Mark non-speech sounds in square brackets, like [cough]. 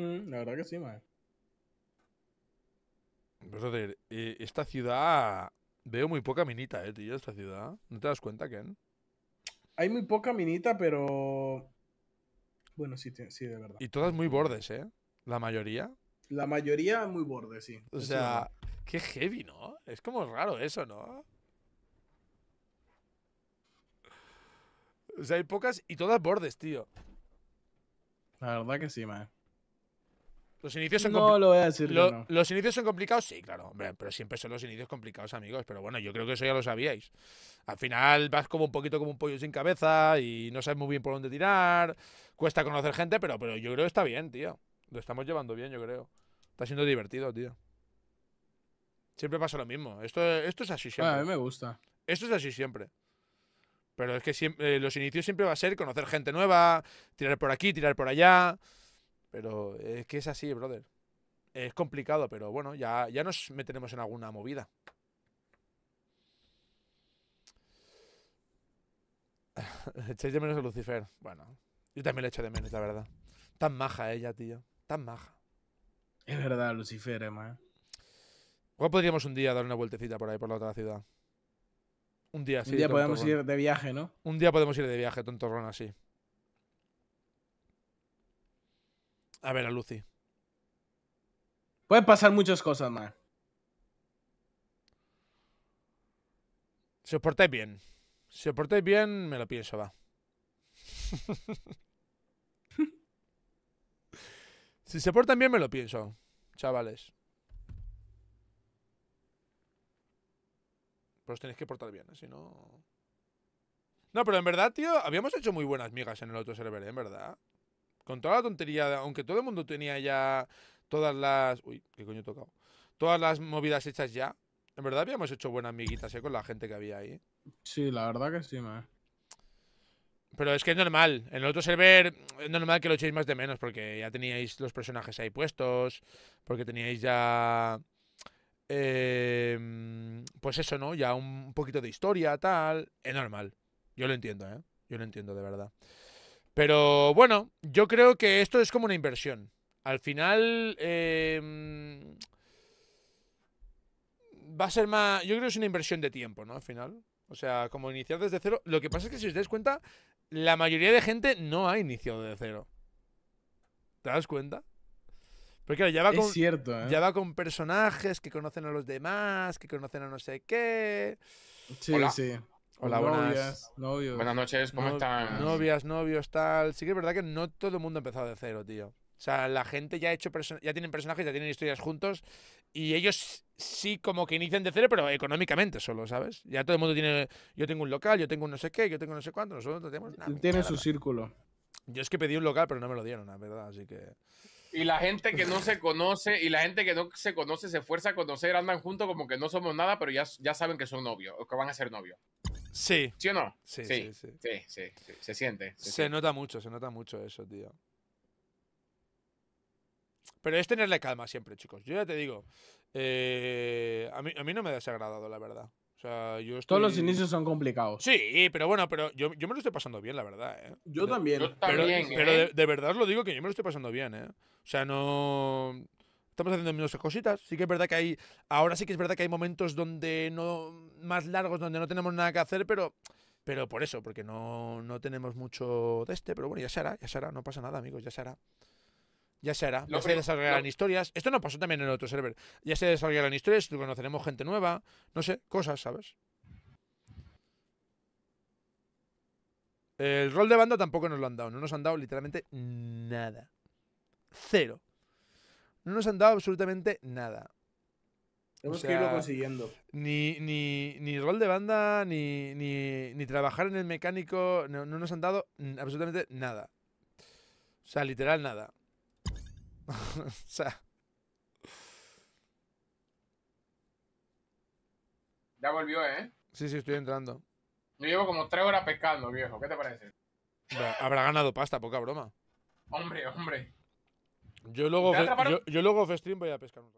Mm, la verdad que sí, mae. Eh, esta ciudad. Veo muy poca minita, eh, tío, esta ciudad. ¿No te das cuenta, Ken? Hay muy poca minita, pero. Bueno, sí, sí, de verdad. Y todas muy bordes, ¿eh? La mayoría. La mayoría muy bordes, sí. O sea, qué heavy, ¿no? Es como raro eso, ¿no? O sea, hay pocas y todas bordes, tío. La verdad que sí, mae. Los inicios son ¿Los inicios son complicados? Sí, claro, pero siempre son los inicios complicados, amigos. Pero bueno, yo creo que eso ya lo sabíais. Al final vas como un poquito como un pollo sin cabeza y no sabes muy bien por dónde tirar. Cuesta conocer gente, pero, pero yo creo que está bien, tío. Lo estamos llevando bien, yo creo. Está siendo divertido, tío. Siempre pasa lo mismo. Esto, esto es así siempre. a mí me gusta. Esto es así siempre. Pero es que siempre, eh, los inicios siempre va a ser conocer gente nueva, tirar por aquí, tirar por allá. Pero es que es así, brother. Es complicado, pero bueno, ya, ya nos meteremos en alguna movida. [laughs] Echáis de menos a Lucifer. Bueno, yo también le echo de menos, la verdad. Tan maja ella, tío. Tan maja. Es verdad, Lucifer, Emma. Eh, Igual podríamos un día dar una vueltecita por ahí, por la otra ciudad. Un día, sí. Un día podemos ir de viaje, ¿no? Un día podemos ir de viaje, tontorrón así. A ver, a Lucy. Pueden pasar muchas cosas man. Si os portáis bien. Si os portáis bien, me lo pienso, va. [laughs] si se portan bien, me lo pienso, chavales. Pero tenéis que portar bien, si no... No, pero en verdad, tío, habíamos hecho muy buenas migas en el otro server, ¿eh? en verdad. Con toda la tontería, aunque todo el mundo tenía ya todas las. Uy, qué coño he tocado. Todas las movidas hechas ya. En verdad habíamos hecho buenas amiguitas eh, con la gente que había ahí. Sí, la verdad que sí, me. Pero es que es normal. En el otro server es normal que lo echéis más de menos porque ya teníais los personajes ahí puestos, porque teníais ya... Em, pues eso, ¿no? Ya un poquito de historia, tal. Es normal. Yo lo entiendo, ¿eh? Yo lo entiendo de verdad. Pero bueno, yo creo que esto es como una inversión. Al final em, va a ser más. Yo creo que es una inversión de tiempo, ¿no? Al final. O sea, como iniciar desde cero. Lo que pasa es que si os dais cuenta, la mayoría de gente no ha iniciado desde cero. ¿Te das cuenta? Porque ya va con, ¿eh? ya va con personajes que conocen a los demás, que conocen a no sé qué. Sí, sí. Hola, buenas. Novios, buenas noches, ¿cómo están? Novias, novios, tal. Sí que es verdad que no todo el mundo ha empezado de cero, tío. O sea, la gente ya ha hecho ya tienen personajes, ya tienen historias juntos y ellos sí como que inician de cero, pero económicamente solo, ¿sabes? Ya todo el mundo tiene yo tengo un local, yo tengo un no sé qué, yo tengo no sé cuánto, nosotros no tenemos nada. Tiene su círculo. Yo es que pedí un local, pero no me lo dieron, la verdad, así que y la gente que no se conoce y la gente que no se conoce se fuerza a conocer, andan juntos como que no somos nada, pero ya, ya saben que son novios o que van a ser novios. Sí. ¿Sí o no? Sí, sí, sí. sí, sí se siente. Se, nota mucho, se nota mucho eso, tío. Pero es tenerle calma siempre, chicos. Yo ya te digo, eh, a, mí, a mí no me ha desagradado, la verdad. O sea, yo estoy... Todos los inicios son complicados. Sí, pero bueno, pero yo, me lo estoy pasando bien, la verdad, ¿eh? Yo también. pero, ¿eh? de, verdad os lo digo que yo me lo estoy pasando bien, ¿eh? O sea, no estamos haciendo menos cositas. Sí que es verdad que hay, ahora sí que es verdad que hay momentos donde no, más largos, donde no tenemos nada que hacer, pero, pero por eso, porque no, tenemos mucho de este, pero bueno, ya se hará, ya se hará, no pasa nada, amigos, ya se hará. Ya se hará, ya no, se desarrollarán historias. Esto no pasó también en el otro server. Ya se desarrollarán historias, conoceremos gente nueva, no sé, cosas, ¿sabes? El rol de banda tampoco nos lo han dado, no nos han dado literalmente nada. Cero. No nos han dado absolutamente nada. Hemos que irlo consiguiendo. Ni, ni, ni rol de banda, ni, trabajar en el mecánico, no, no, nos han dado absolutamente nada. O sea, literal nada. [laughs] o sea. Ya volvió, ¿eh? Sí, sí, estoy entrando. Yo llevo como tres horas pescando, viejo. ¿Qué te parece? Habrá ganado pasta, poca broma. Hombre, hombre. Yo luego, yo, luego off stream voy a pescar un